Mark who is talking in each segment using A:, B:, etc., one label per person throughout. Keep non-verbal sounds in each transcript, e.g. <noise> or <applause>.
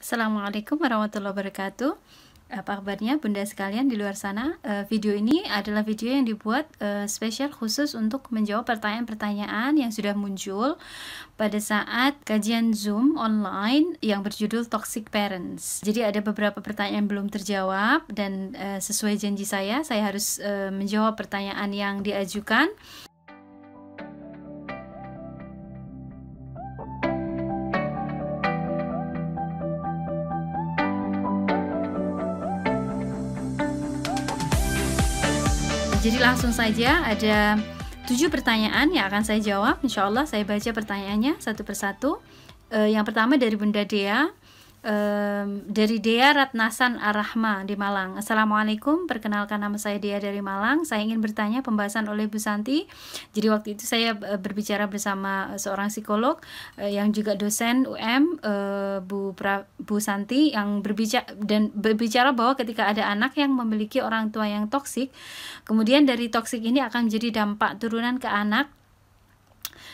A: Assalamualaikum warahmatullahi wabarakatuh eh, apa kabarnya bunda sekalian di luar sana eh, video ini adalah video yang dibuat eh, spesial khusus untuk menjawab pertanyaan-pertanyaan yang sudah muncul pada saat kajian zoom online yang berjudul toxic parents jadi ada beberapa pertanyaan yang belum terjawab dan sesuai janji saya saya harus menjawab pertanyaan yang diajukan jadi langsung saja ada tujuh pertanyaan yang akan saya jawab. Insya Allah saya baca pertanyaannya satu persatu. Uh, yang pertama dari Bunda Dea um, dari Dea Ratnasan Arahma di Malang. Assalamualaikum, perkenalkan nama saya Dea dari Malang. Saya ingin bertanya pembahasan oleh Bu Santi. Jadi waktu itu saya eh, berbicara bersama eh, seorang psikolog uh, yang juga dosen UM uh, Bu pra, Bu Santi yang berbicara dan berbicara bahwa ketika ada anak yang memiliki orang tua yang toksik, kemudian dari toksik ini akan menjadi dampak turunan ke anak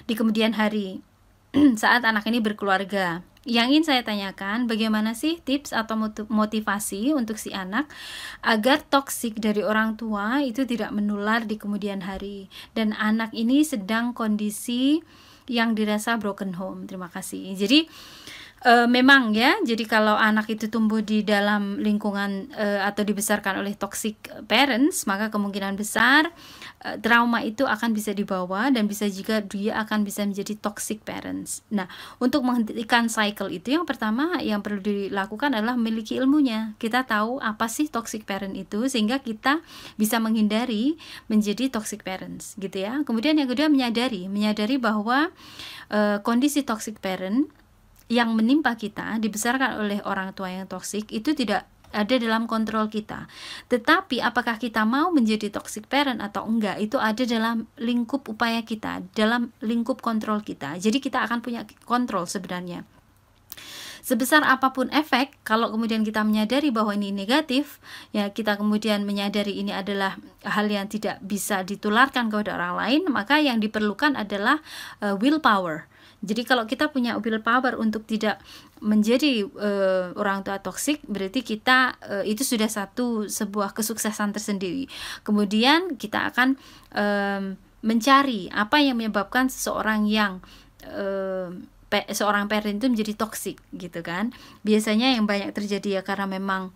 A: di kemudian hari <clears throat> saat anak ini berkeluarga. Yang ingin saya tanyakan, bagaimana sih tips atau motivasi untuk si anak agar toksik dari orang tua itu tidak menular di kemudian hari dan anak ini sedang kondisi yang dirasa broken home. Terima kasih. Jadi E, memang ya, jadi kalau anak itu tumbuh di dalam lingkungan e, atau dibesarkan oleh toxic parents, maka kemungkinan besar e, trauma itu akan bisa dibawa dan bisa juga dia akan bisa menjadi toxic parents. Nah, untuk menghentikan cycle itu yang pertama yang perlu dilakukan adalah memiliki ilmunya. Kita tahu apa sih toxic parent itu sehingga kita bisa menghindari menjadi toxic parents gitu ya. Kemudian yang kedua menyadari, menyadari bahwa e, kondisi toxic parent yang menimpa kita dibesarkan oleh orang tua yang toksik itu tidak ada dalam kontrol kita. Tetapi apakah kita mau menjadi toxic parent atau enggak itu ada dalam lingkup upaya kita, dalam lingkup kontrol kita. Jadi kita akan punya kontrol sebenarnya. Sebesar apapun efek, kalau kemudian kita menyadari bahwa ini negatif, ya kita kemudian menyadari ini adalah hal yang tidak bisa ditularkan kepada orang lain, maka yang diperlukan adalah uh, willpower jadi kalau kita punya power untuk tidak menjadi uh, orang tua toksik, berarti kita uh, itu sudah satu sebuah kesuksesan tersendiri. Kemudian kita akan um, mencari apa yang menyebabkan seseorang yang um, pe seorang parent itu menjadi toksik gitu kan. Biasanya yang banyak terjadi ya karena memang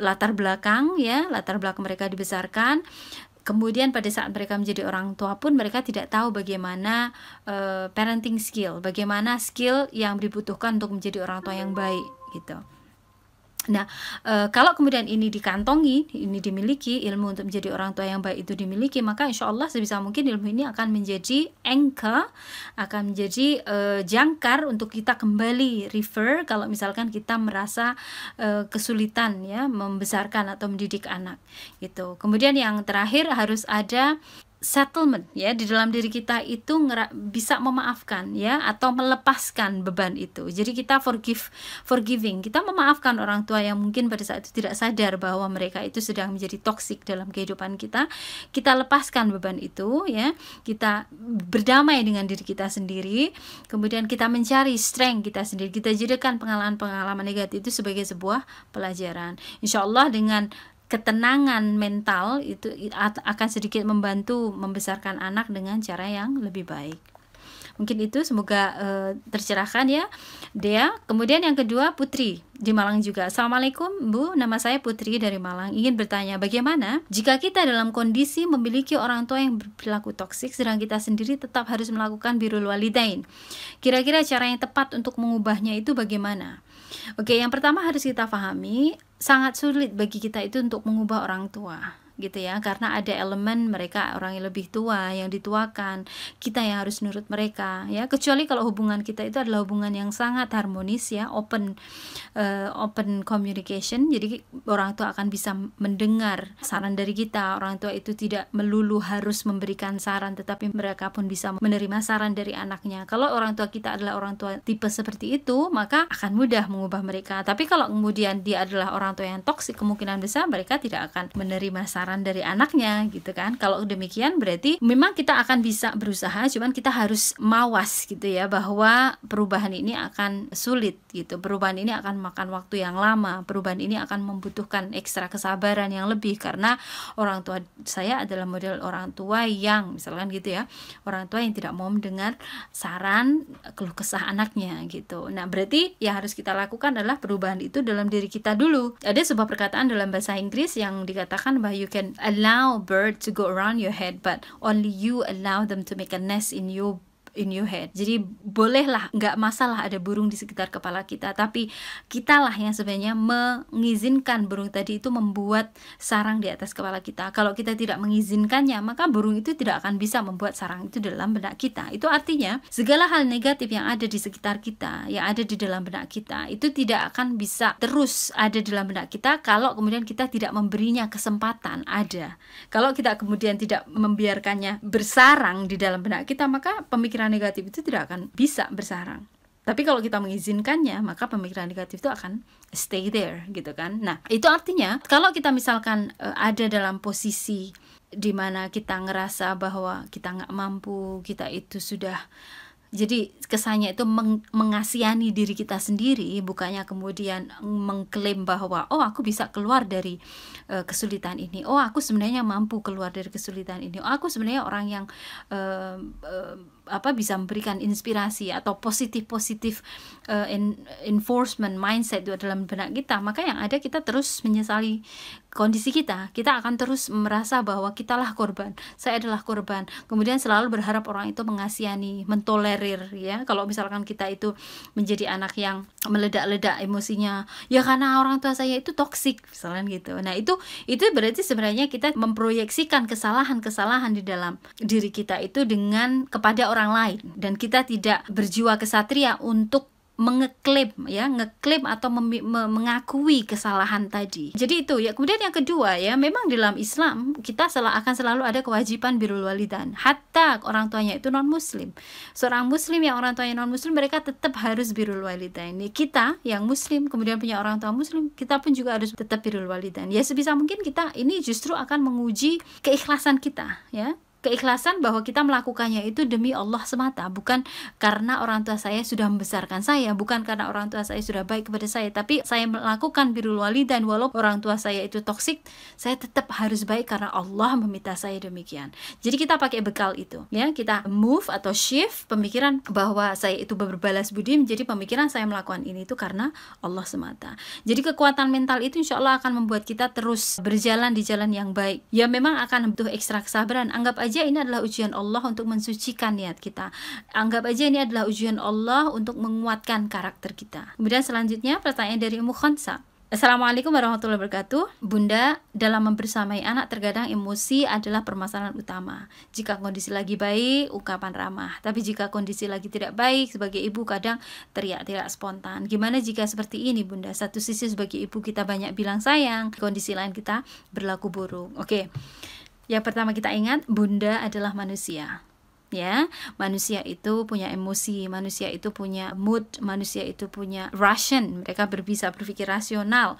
A: latar belakang ya latar belakang mereka dibesarkan kemudian pada saat mereka menjadi orang tua pun mereka tidak tahu bagaimana uh, parenting skill, bagaimana skill yang dibutuhkan untuk menjadi orang tua yang baik gitu. Nah, e, kalau kemudian ini dikantongi, ini dimiliki, ilmu untuk menjadi orang tua yang baik itu dimiliki, maka insya Allah sebisa mungkin ilmu ini akan menjadi anchor, akan menjadi e, jangkar untuk kita kembali refer kalau misalkan kita merasa e, kesulitan ya membesarkan atau mendidik anak gitu. Kemudian yang terakhir harus ada settlement ya di dalam diri kita itu bisa memaafkan ya atau melepaskan beban itu. Jadi kita forgive forgiving. Kita memaafkan orang tua yang mungkin pada saat itu tidak sadar bahwa mereka itu sedang menjadi toksik dalam kehidupan kita. Kita lepaskan beban itu ya. Kita berdamai dengan diri kita sendiri. Kemudian kita mencari strength kita sendiri. Kita jadikan pengalaman-pengalaman negatif itu sebagai sebuah pelajaran. Insya Allah dengan ketenangan mental itu akan sedikit membantu membesarkan anak dengan cara yang lebih baik. Mungkin itu semoga uh, tercerahkan ya. Dea, kemudian yang kedua Putri di Malang juga. Assalamualaikum Bu, nama saya Putri dari Malang. Ingin bertanya bagaimana jika kita dalam kondisi memiliki orang tua yang berperilaku toksik sedang kita sendiri tetap harus melakukan birul walidain. Kira-kira cara yang tepat untuk mengubahnya itu bagaimana? Oke, yang pertama harus kita pahami sangat sulit bagi kita itu untuk mengubah orang tua gitu ya karena ada elemen mereka orang yang lebih tua yang dituakan kita yang harus nurut mereka ya kecuali kalau hubungan kita itu adalah hubungan yang sangat harmonis ya open uh, open communication jadi orang tua akan bisa mendengar saran dari kita orang tua itu tidak melulu harus memberikan saran tetapi mereka pun bisa menerima saran dari anaknya kalau orang tua kita adalah orang tua tipe seperti itu maka akan mudah mengubah mereka tapi kalau kemudian dia adalah orang tua yang toksik kemungkinan besar mereka tidak akan menerima saran saran dari anaknya gitu kan kalau demikian berarti memang kita akan bisa berusaha cuman kita harus mawas gitu ya bahwa perubahan ini akan sulit gitu perubahan ini akan makan waktu yang lama perubahan ini akan membutuhkan ekstra kesabaran yang lebih karena orang tua saya adalah model orang tua yang misalkan gitu ya orang tua yang tidak mau mendengar saran keluh kesah anaknya gitu nah berarti yang harus kita lakukan adalah perubahan itu dalam diri kita dulu ada sebuah perkataan dalam bahasa Inggris yang dikatakan bahwa you can allow birds to go around your head, but only you allow them to make a nest in your in your head. Jadi bolehlah, nggak masalah ada burung di sekitar kepala kita, tapi kitalah yang sebenarnya mengizinkan burung tadi itu membuat sarang di atas kepala kita. Kalau kita tidak mengizinkannya, maka burung itu tidak akan bisa membuat sarang itu dalam benak kita. Itu artinya segala hal negatif yang ada di sekitar kita, yang ada di dalam benak kita, itu tidak akan bisa terus ada dalam benak kita kalau kemudian kita tidak memberinya kesempatan ada. Kalau kita kemudian tidak membiarkannya bersarang di dalam benak kita, maka pemikiran pemikiran negatif itu tidak akan bisa bersarang. Tapi kalau kita mengizinkannya, maka pemikiran negatif itu akan stay there gitu kan. Nah, itu artinya kalau kita misalkan eh, ada dalam posisi di mana kita ngerasa bahwa kita nggak mampu, kita itu sudah jadi kesannya itu meng mengasihani diri kita sendiri, bukannya kemudian mengklaim bahwa oh aku bisa keluar dari uh, kesulitan ini, oh aku sebenarnya mampu keluar dari kesulitan ini, oh aku sebenarnya orang yang uh, uh, apa bisa memberikan inspirasi atau positif positif uh, eh, enforcement mindset itu dalam benak kita maka yang ada kita terus menyesali kondisi kita kita akan terus merasa bahwa kita kitalah korban saya adalah korban kemudian selalu berharap orang itu mengasihani mentolerir ya kalau misalkan kita itu menjadi anak yang meledak-ledak emosinya ya karena orang tua saya itu toksik misalnya gitu nah itu itu berarti sebenarnya kita memproyeksikan kesalahan-kesalahan di dalam diri kita itu dengan kepada orang orang lain dan kita tidak berjiwa kesatria untuk mengeklaim ya ngeklaim atau mengakui kesalahan tadi jadi itu ya kemudian yang kedua ya memang dalam Islam kita sel akan selalu ada kewajiban birul walidan hatta orang tuanya itu non muslim seorang muslim yang orang tuanya non muslim mereka tetap harus birul walidan ini kita yang muslim kemudian punya orang tua muslim kita pun juga harus tetap birul walidan ya sebisa mungkin kita ini justru akan menguji keikhlasan kita ya keikhlasan bahwa kita melakukannya itu demi Allah semata bukan karena orang tua saya sudah membesarkan saya bukan karena orang tua saya sudah baik kepada saya tapi saya melakukan birul wali dan walaupun orang tua saya itu toksik saya tetap harus baik karena Allah meminta saya demikian jadi kita pakai bekal itu ya kita move atau shift pemikiran bahwa saya itu berbalas budi menjadi pemikiran saya melakukan ini itu karena Allah semata jadi kekuatan mental itu insya Allah akan membuat kita terus berjalan di jalan yang baik ya memang akan butuh ekstra kesabaran anggap aja aja ini adalah ujian Allah untuk mensucikan niat kita. Anggap aja ini adalah ujian Allah untuk menguatkan karakter kita. Kemudian selanjutnya pertanyaan dari Umu Khonsa. Assalamualaikum warahmatullahi wabarakatuh. Bunda, dalam mempersamai anak terkadang emosi adalah permasalahan utama. Jika kondisi lagi baik, ungkapan ramah. Tapi jika kondisi lagi tidak baik, sebagai ibu kadang teriak-teriak spontan. Gimana jika seperti ini, Bunda? Satu sisi sebagai ibu kita banyak bilang sayang, kondisi lain kita berlaku buruk. Oke. Okay yang pertama kita ingat, Bunda adalah manusia. Ya, manusia itu punya emosi, manusia itu punya mood, manusia itu punya ration. Mereka berbisa berpikir rasional,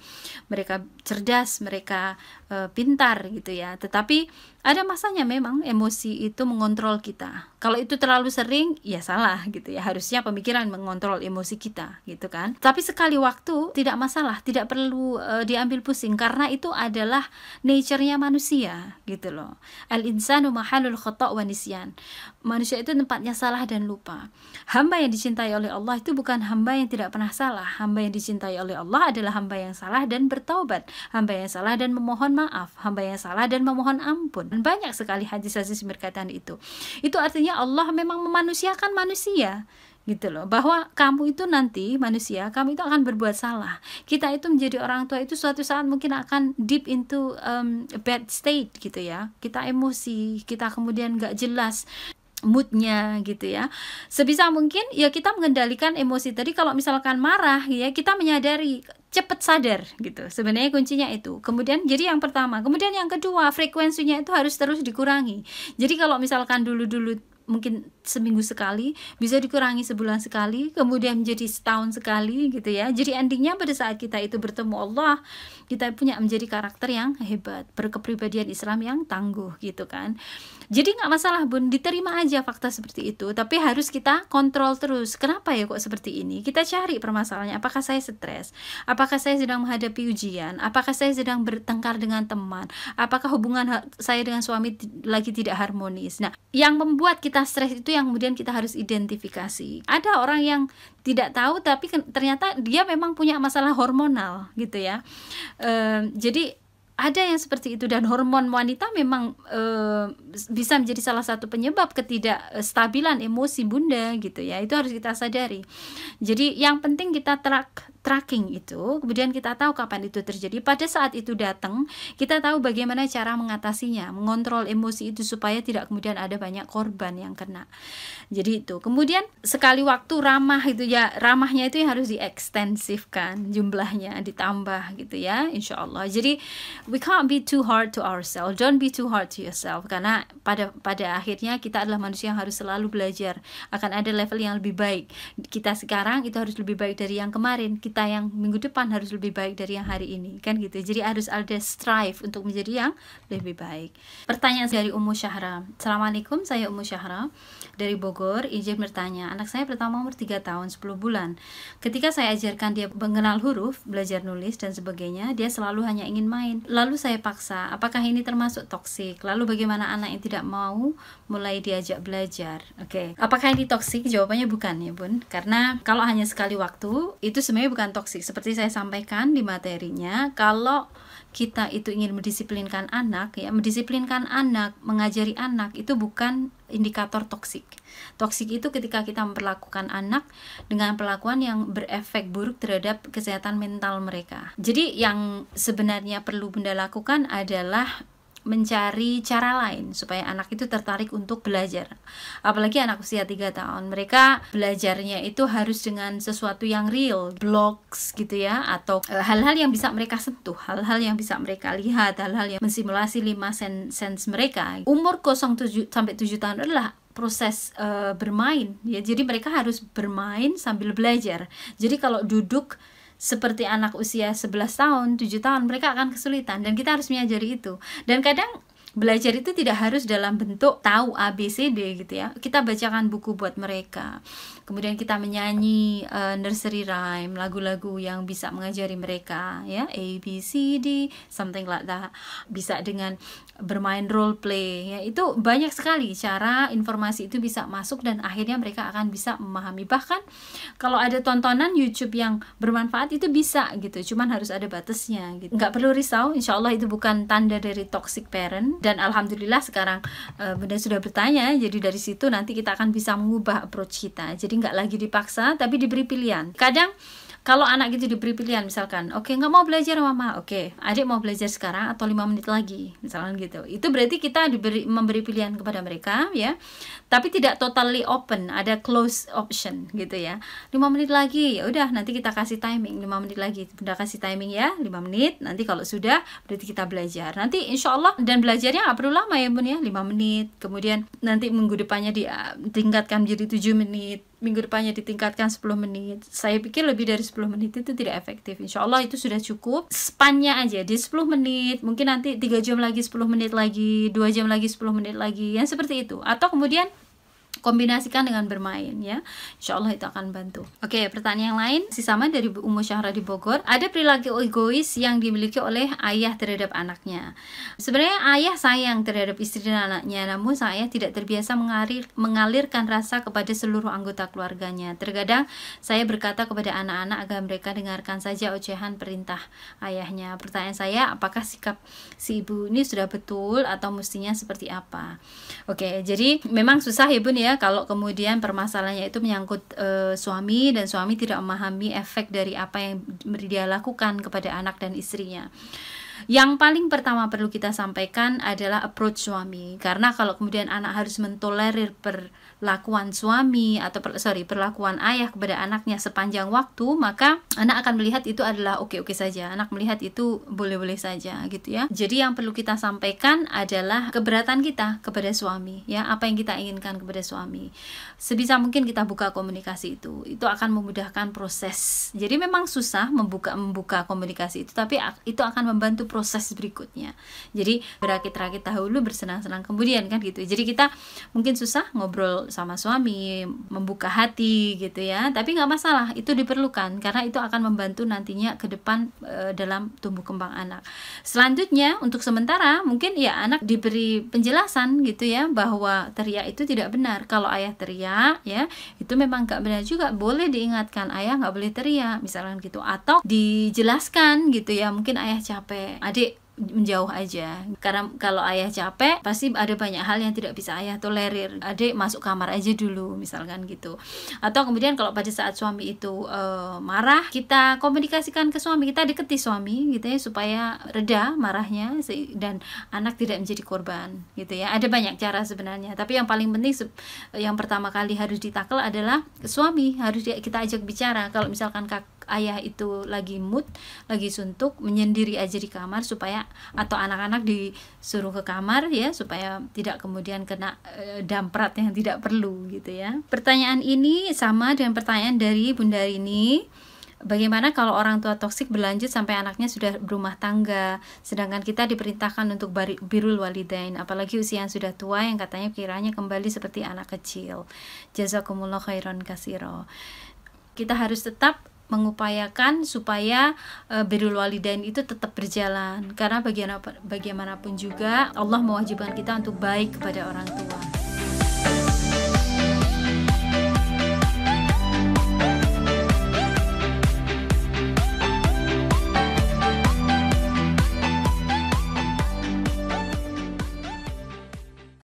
A: mereka cerdas, mereka e, pintar gitu ya. Tetapi ada masanya memang emosi itu mengontrol kita. Kalau itu terlalu sering, ya salah gitu ya. Harusnya pemikiran mengontrol emosi kita gitu kan. Tapi sekali waktu tidak masalah, tidak perlu e, diambil pusing karena itu adalah nature-nya manusia gitu loh. Al insanu mahalul khata' wa nisyan. Manusia itu tempatnya salah dan lupa. Hamba yang dicintai oleh Allah itu bukan hamba yang tidak pernah salah. Hamba yang dicintai oleh Allah adalah hamba yang salah dan bertaubat. Hamba yang salah dan memohon maaf. Hamba yang salah dan memohon ampun banyak sekali hadis-hadis berkaitan itu. Itu artinya Allah memang memanusiakan manusia gitu loh bahwa kamu itu nanti manusia kamu itu akan berbuat salah kita itu menjadi orang tua itu suatu saat mungkin akan deep into um, bad state gitu ya kita emosi kita kemudian nggak jelas moodnya gitu ya sebisa mungkin ya kita mengendalikan emosi tadi kalau misalkan marah ya kita menyadari cepat sadar gitu sebenarnya kuncinya itu kemudian jadi yang pertama kemudian yang kedua frekuensinya itu harus terus dikurangi jadi kalau misalkan dulu-dulu mungkin seminggu sekali bisa dikurangi sebulan sekali kemudian menjadi setahun sekali gitu ya jadi endingnya pada saat kita itu bertemu Allah kita punya menjadi karakter yang hebat berkepribadian Islam yang tangguh gitu kan jadi nggak masalah bun, diterima aja fakta seperti itu. Tapi harus kita kontrol terus. Kenapa ya kok seperti ini? Kita cari permasalahannya. Apakah saya stres? Apakah saya sedang menghadapi ujian? Apakah saya sedang bertengkar dengan teman? Apakah hubungan saya dengan suami lagi tidak harmonis? Nah, yang membuat kita stres itu yang kemudian kita harus identifikasi. Ada orang yang tidak tahu tapi ternyata dia memang punya masalah hormonal gitu ya. Ehm, jadi ada yang seperti itu dan hormon wanita memang e, bisa menjadi salah satu penyebab ketidakstabilan emosi bunda gitu ya itu harus kita sadari jadi yang penting kita terak tracking itu, kemudian kita tahu kapan itu terjadi. Pada saat itu datang, kita tahu bagaimana cara mengatasinya, mengontrol emosi itu supaya tidak kemudian ada banyak korban yang kena. Jadi itu. Kemudian sekali waktu ramah itu ya, ramahnya itu yang harus diekstensifkan jumlahnya, ditambah gitu ya, insya Allah. Jadi we can't be too hard to ourselves. Don't be too hard to yourself karena pada pada akhirnya kita adalah manusia yang harus selalu belajar. Akan ada level yang lebih baik. Kita sekarang itu harus lebih baik dari yang kemarin. Kita kita yang minggu depan harus lebih baik dari yang hari ini kan gitu jadi harus ada strive untuk menjadi yang lebih baik pertanyaan dari Umu Syahra Assalamualaikum saya Umu Syahra dari Bogor izin bertanya anak saya pertama umur 3 tahun 10 bulan ketika saya ajarkan dia mengenal huruf belajar nulis dan sebagainya dia selalu hanya ingin main lalu saya paksa apakah ini termasuk toksik lalu bagaimana anak yang tidak mau mulai diajak belajar oke okay. apakah ini toksik jawabannya bukan ya bun karena kalau hanya sekali waktu itu sebenarnya bukan bukan toksik. Seperti saya sampaikan di materinya, kalau kita itu ingin mendisiplinkan anak, ya mendisiplinkan anak, mengajari anak itu bukan indikator toksik. Toksik itu ketika kita memperlakukan anak dengan perlakuan yang berefek buruk terhadap kesehatan mental mereka. Jadi yang sebenarnya perlu Bunda lakukan adalah mencari cara lain supaya anak itu tertarik untuk belajar. Apalagi anak usia 3 tahun, mereka belajarnya itu harus dengan sesuatu yang real, blocks gitu ya atau e, hal-hal yang bisa mereka sentuh, hal-hal yang bisa mereka lihat, hal-hal yang mensimulasi lima sen sense mereka. Umur tujuh sampai 7 tahun adalah proses uh, bermain ya. Jadi mereka harus bermain sambil belajar. Jadi kalau duduk seperti anak usia 11 tahun, 7 tahun, mereka akan kesulitan dan kita harus mengajari itu. Dan kadang belajar itu tidak harus dalam bentuk tahu ABCD gitu ya. Kita bacakan buku buat mereka kemudian kita menyanyi uh, nursery rhyme lagu-lagu yang bisa mengajari mereka ya A B C D something like that bisa dengan bermain role play ya itu banyak sekali cara informasi itu bisa masuk dan akhirnya mereka akan bisa memahami bahkan kalau ada tontonan YouTube yang bermanfaat itu bisa gitu cuman harus ada batasnya gitu nggak perlu risau insya Allah itu bukan tanda dari toxic parent dan alhamdulillah sekarang uh, benda sudah bertanya jadi dari situ nanti kita akan bisa mengubah approach kita jadi jadi nggak lagi dipaksa tapi diberi pilihan kadang kalau anak gitu diberi pilihan misalkan oke okay, nggak mau belajar mama oke okay, adik mau belajar sekarang atau lima menit lagi misalkan gitu itu berarti kita diberi memberi pilihan kepada mereka ya tapi tidak totally open ada close option gitu ya lima menit lagi ya udah nanti kita kasih timing lima menit lagi udah kasih timing ya lima menit nanti kalau sudah berarti kita belajar nanti insya Allah dan belajarnya nggak perlu lama ya bun ya lima menit kemudian nanti minggu depannya ditingkatkan menjadi tujuh menit minggu depannya ditingkatkan 10 menit saya pikir lebih dari 10 menit itu tidak efektif insya Allah itu sudah cukup spannya aja di 10 menit mungkin nanti 3 jam lagi 10 menit lagi 2 jam lagi 10 menit lagi yang seperti itu atau kemudian kombinasikan dengan bermain ya Insya Allah itu akan bantu oke pertanyaan yang lain si sama dari Umu Syahra di Bogor ada perilaku egois yang dimiliki oleh ayah terhadap anaknya sebenarnya ayah sayang terhadap istri dan anaknya namun saya tidak terbiasa mengalir, mengalirkan rasa kepada seluruh anggota keluarganya terkadang saya berkata kepada anak-anak agar mereka dengarkan saja ocehan perintah ayahnya pertanyaan saya apakah sikap si ibu ini sudah betul atau mestinya seperti apa oke jadi memang susah ya bun ya kalau kemudian permasalahannya itu menyangkut e, suami dan suami tidak memahami efek dari apa yang dia lakukan kepada anak dan istrinya. Yang paling pertama perlu kita sampaikan adalah approach suami karena kalau kemudian anak harus mentolerir per perlakuan suami atau per, sorry perlakuan ayah kepada anaknya sepanjang waktu maka anak akan melihat itu adalah oke-oke saja anak melihat itu boleh-boleh saja gitu ya jadi yang perlu kita sampaikan adalah keberatan kita kepada suami ya apa yang kita inginkan kepada suami sebisa mungkin kita buka komunikasi itu itu akan memudahkan proses jadi memang susah membuka membuka komunikasi itu tapi itu akan membantu proses berikutnya jadi berakit-rakit dahulu bersenang-senang kemudian kan gitu jadi kita mungkin susah ngobrol sama suami, membuka hati gitu ya. Tapi nggak masalah, itu diperlukan karena itu akan membantu nantinya ke depan e, dalam tumbuh kembang anak. Selanjutnya untuk sementara mungkin ya anak diberi penjelasan gitu ya bahwa teriak itu tidak benar. Kalau ayah teriak ya itu memang nggak benar juga. Boleh diingatkan ayah nggak boleh teriak misalnya gitu atau dijelaskan gitu ya mungkin ayah capek, adik menjauh aja karena kalau ayah capek pasti ada banyak hal yang tidak bisa ayah tolerir adik masuk kamar aja dulu misalkan gitu atau kemudian kalau pada saat suami itu e, marah kita komunikasikan ke suami kita deketi suami gitu ya supaya reda marahnya dan anak tidak menjadi korban gitu ya ada banyak cara sebenarnya tapi yang paling penting yang pertama kali harus ditakel adalah suami harus kita ajak bicara kalau misalkan kak ayah itu lagi mood lagi suntuk menyendiri aja di kamar supaya atau anak-anak disuruh ke kamar ya supaya tidak kemudian kena e, damprat yang tidak perlu gitu ya pertanyaan ini sama dengan pertanyaan dari Bunda Rini Bagaimana kalau orang tua toksik berlanjut sampai anaknya sudah berumah tangga, sedangkan kita diperintahkan untuk birul walidain, apalagi usia yang sudah tua yang katanya kiranya kembali seperti anak kecil. Jazakumullah khairan kasiro. Kita harus tetap mengupayakan supaya e, birrul walidain itu tetap berjalan karena bagaimanapun juga Allah mewajibkan kita untuk baik kepada orang tua.